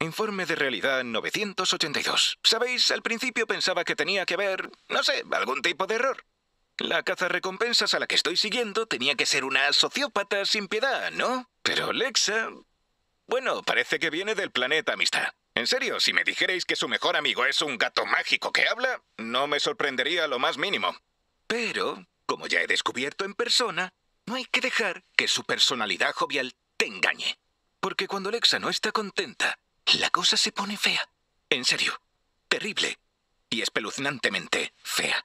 Informe de realidad 982. ¿Sabéis? Al principio pensaba que tenía que haber, no sé, algún tipo de error. La caza recompensas a la que estoy siguiendo tenía que ser una sociópata sin piedad, ¿no? Pero Lexa... Bueno, parece que viene del planeta Amistad. En serio, si me dijerais que su mejor amigo es un gato mágico que habla, no me sorprendería lo más mínimo. Pero, como ya he descubierto en persona, no hay que dejar que su personalidad jovial te engañe. Porque cuando Lexa no está contenta, la cosa se pone fea. En serio. Terrible. Y espeluznantemente fea.